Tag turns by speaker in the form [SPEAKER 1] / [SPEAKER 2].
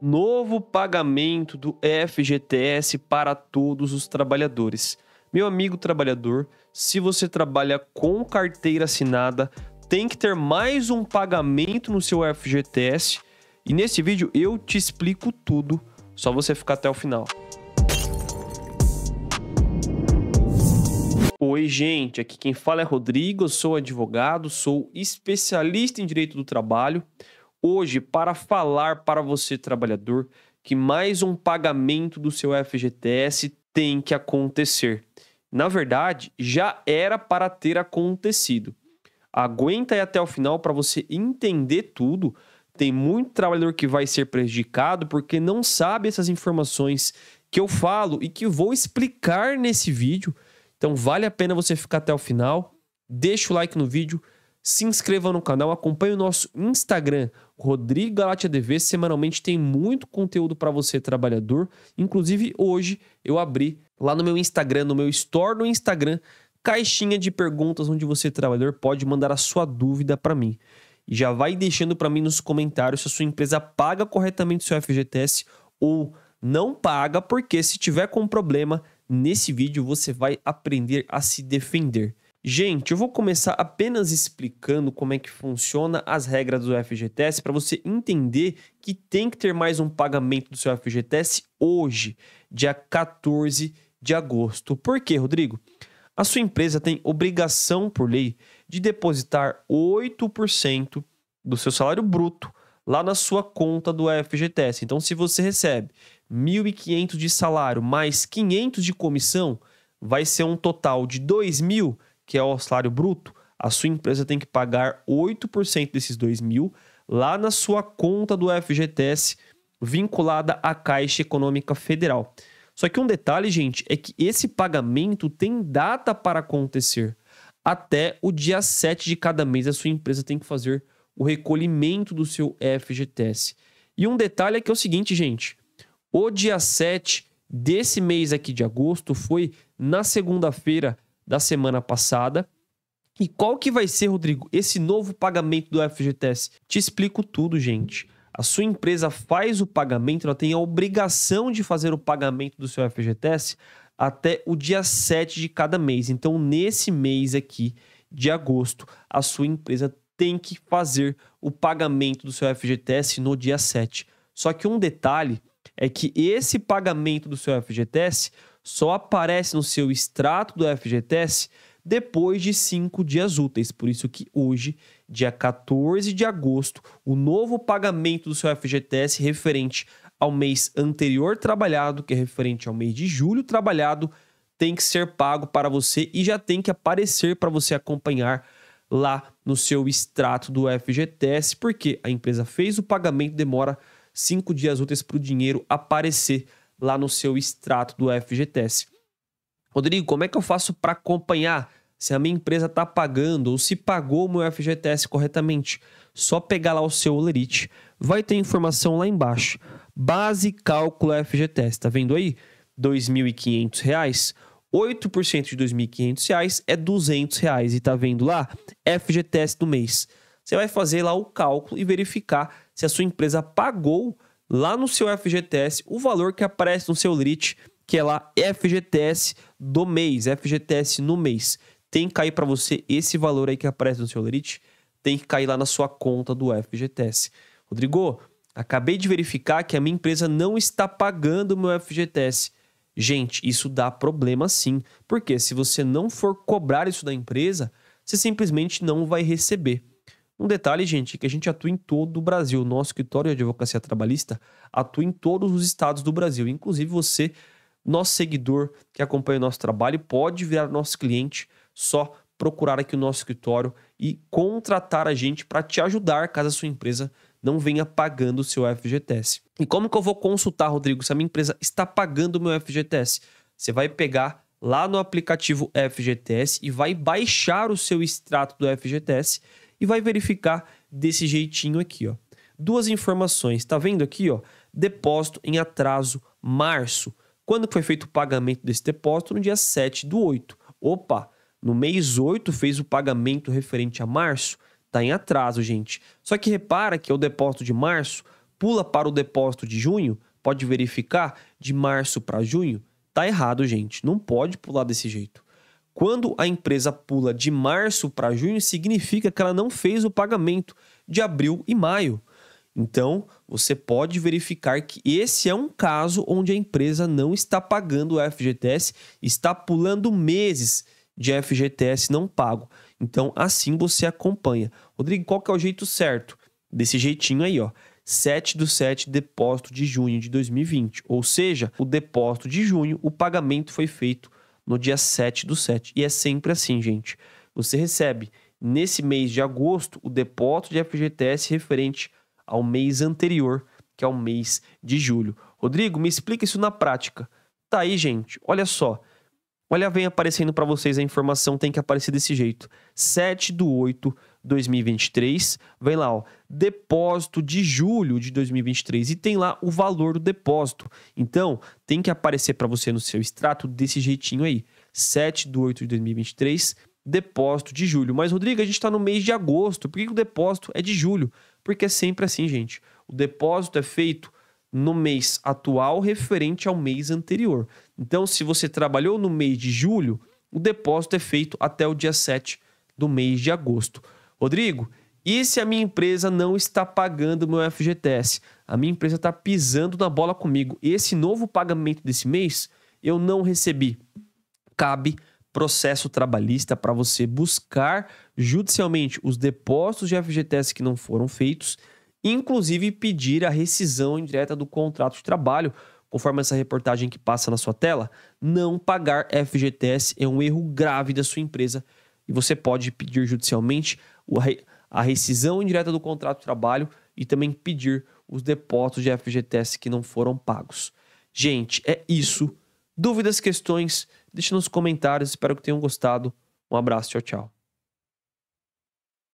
[SPEAKER 1] novo pagamento do FGTS para todos os trabalhadores. Meu amigo trabalhador, se você trabalha com carteira assinada, tem que ter mais um pagamento no seu FGTS. E nesse vídeo eu te explico tudo, só você ficar até o final. Oi, gente, aqui quem fala é Rodrigo, eu sou advogado, sou especialista em direito do trabalho hoje para falar para você, trabalhador, que mais um pagamento do seu FGTS tem que acontecer. Na verdade, já era para ter acontecido. Aguenta aí até o final para você entender tudo. Tem muito trabalhador que vai ser prejudicado porque não sabe essas informações que eu falo e que vou explicar nesse vídeo. Então vale a pena você ficar até o final. Deixa o like no vídeo se inscreva no canal, acompanhe o nosso Instagram, Rodrigo Galatia DV. Semanalmente tem muito conteúdo para você, trabalhador. Inclusive, hoje eu abri lá no meu Instagram, no meu store no Instagram, caixinha de perguntas onde você, trabalhador, pode mandar a sua dúvida para mim. E já vai deixando para mim nos comentários se a sua empresa paga corretamente seu FGTS ou não paga, porque se tiver com problema, nesse vídeo você vai aprender a se defender. Gente, eu vou começar apenas explicando como é que funciona as regras do FGTS para você entender que tem que ter mais um pagamento do seu FGTS hoje, dia 14 de agosto. Por quê, Rodrigo? A sua empresa tem obrigação por lei de depositar 8% do seu salário bruto lá na sua conta do FGTS. Então, se você recebe 1.500 de salário mais 500 de comissão, vai ser um total de 2.000 que é o salário bruto, a sua empresa tem que pagar 8% desses 2 mil lá na sua conta do FGTS vinculada à Caixa Econômica Federal. Só que um detalhe, gente, é que esse pagamento tem data para acontecer. Até o dia 7 de cada mês a sua empresa tem que fazer o recolhimento do seu FGTS. E um detalhe é que é o seguinte, gente, o dia 7 desse mês aqui de agosto foi na segunda-feira da semana passada. E qual que vai ser, Rodrigo, esse novo pagamento do FGTS? Te explico tudo, gente. A sua empresa faz o pagamento, ela tem a obrigação de fazer o pagamento do seu FGTS até o dia 7 de cada mês. Então, nesse mês aqui de agosto, a sua empresa tem que fazer o pagamento do seu FGTS no dia 7. Só que um detalhe é que esse pagamento do seu FGTS só aparece no seu extrato do FGTS depois de cinco dias úteis. Por isso que hoje, dia 14 de agosto, o novo pagamento do seu FGTS referente ao mês anterior trabalhado, que é referente ao mês de julho trabalhado, tem que ser pago para você e já tem que aparecer para você acompanhar lá no seu extrato do FGTS, porque a empresa fez o pagamento, demora cinco dias úteis para o dinheiro aparecer lá no seu extrato do FGTS. Rodrigo, como é que eu faço para acompanhar se a minha empresa está pagando ou se pagou o meu FGTS corretamente? Só pegar lá o seu Olerite, vai ter informação lá embaixo. Base cálculo FGTS, tá vendo aí? R$ 2.500. 8% de R$ 2.500 é R$ 200 reais, e tá vendo lá? FGTS do mês. Você vai fazer lá o cálculo e verificar se a sua empresa pagou lá no seu FGTS o valor que aparece no seu LIT, que é lá FGTS do mês, FGTS no mês. Tem que cair para você esse valor aí que aparece no seu LIT, tem que cair lá na sua conta do FGTS. Rodrigo, acabei de verificar que a minha empresa não está pagando o meu FGTS. Gente, isso dá problema sim, porque se você não for cobrar isso da empresa, você simplesmente não vai receber. Um detalhe, gente, é que a gente atua em todo o Brasil. Nosso escritório de advocacia trabalhista atua em todos os estados do Brasil. Inclusive, você, nosso seguidor que acompanha o nosso trabalho, pode virar nosso cliente só procurar aqui o nosso escritório e contratar a gente para te ajudar caso a sua empresa não venha pagando o seu FGTS. E como que eu vou consultar, Rodrigo, se a minha empresa está pagando o meu FGTS? Você vai pegar lá no aplicativo FGTS e vai baixar o seu extrato do FGTS e vai verificar desse jeitinho aqui, ó. Duas informações, tá vendo aqui, ó? Depósito em atraso março. Quando foi feito o pagamento desse depósito? No dia 7 do 8. Opa, no mês 8 fez o pagamento referente a março? Tá em atraso, gente. Só que repara que é o depósito de março pula para o depósito de junho, pode verificar de março para junho? Tá errado, gente. Não pode pular desse jeito. Quando a empresa pula de março para junho, significa que ela não fez o pagamento de abril e maio. Então, você pode verificar que esse é um caso onde a empresa não está pagando o FGTS, está pulando meses de FGTS não pago. Então, assim você acompanha. Rodrigo, qual que é o jeito certo? Desse jeitinho aí, ó. 7 do 7 depósito de junho de 2020. Ou seja, o depósito de junho, o pagamento foi feito no dia 7 do 7. E é sempre assim, gente. Você recebe nesse mês de agosto o depósito de FGTS referente ao mês anterior, que é o mês de julho. Rodrigo, me explica isso na prática. Tá aí, gente. Olha só. Olha, vem aparecendo para vocês a informação, tem que aparecer desse jeito. 7 do 8 2023, vem lá, ó, depósito de julho de 2023 e tem lá o valor do depósito. Então, tem que aparecer para você no seu extrato desse jeitinho aí, 7 de 8 de 2023, depósito de julho. Mas, Rodrigo, a gente está no mês de agosto, por que o depósito é de julho? Porque é sempre assim, gente. O depósito é feito no mês atual referente ao mês anterior. Então, se você trabalhou no mês de julho, o depósito é feito até o dia 7 do mês de agosto. Rodrigo, e se a minha empresa não está pagando meu FGTS? A minha empresa está pisando na bola comigo. Esse novo pagamento desse mês eu não recebi. Cabe processo trabalhista para você buscar judicialmente os depósitos de FGTS que não foram feitos, inclusive pedir a rescisão indireta do contrato de trabalho, conforme essa reportagem que passa na sua tela. Não pagar FGTS é um erro grave da sua empresa e você pode pedir judicialmente a rescisão indireta do contrato de trabalho e também pedir os depósitos de FGTS que não foram pagos. Gente, é isso. Dúvidas, questões, deixe nos comentários. Espero que tenham gostado. Um abraço, tchau, tchau.